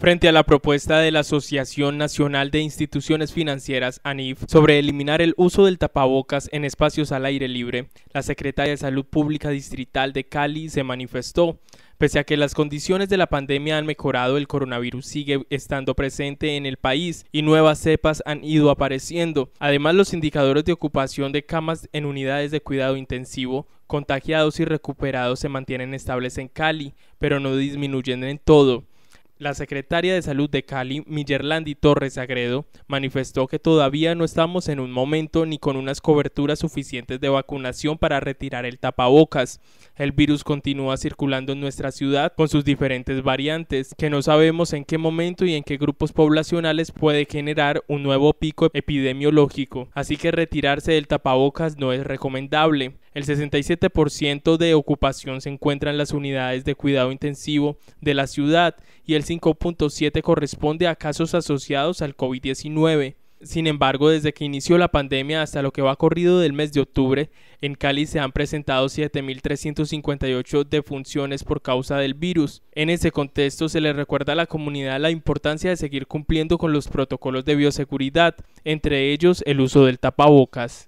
Frente a la propuesta de la Asociación Nacional de Instituciones Financieras, ANIF, sobre eliminar el uso del tapabocas en espacios al aire libre, la secretaria de Salud Pública Distrital de Cali se manifestó. Pese a que las condiciones de la pandemia han mejorado, el coronavirus sigue estando presente en el país y nuevas cepas han ido apareciendo. Además, los indicadores de ocupación de camas en unidades de cuidado intensivo, contagiados y recuperados se mantienen estables en Cali, pero no disminuyen en todo. La secretaria de Salud de Cali, Millerlandi Torres Agredo, manifestó que todavía no estamos en un momento ni con unas coberturas suficientes de vacunación para retirar el tapabocas. El virus continúa circulando en nuestra ciudad con sus diferentes variantes, que no sabemos en qué momento y en qué grupos poblacionales puede generar un nuevo pico epidemiológico, así que retirarse del tapabocas no es recomendable. El 67% de ocupación se encuentra en las unidades de cuidado intensivo de la ciudad y el 5.7 corresponde a casos asociados al COVID-19. Sin embargo, desde que inició la pandemia hasta lo que va corrido del mes de octubre, en Cali se han presentado 7.358 defunciones por causa del virus. En ese contexto se le recuerda a la comunidad la importancia de seguir cumpliendo con los protocolos de bioseguridad, entre ellos el uso del tapabocas.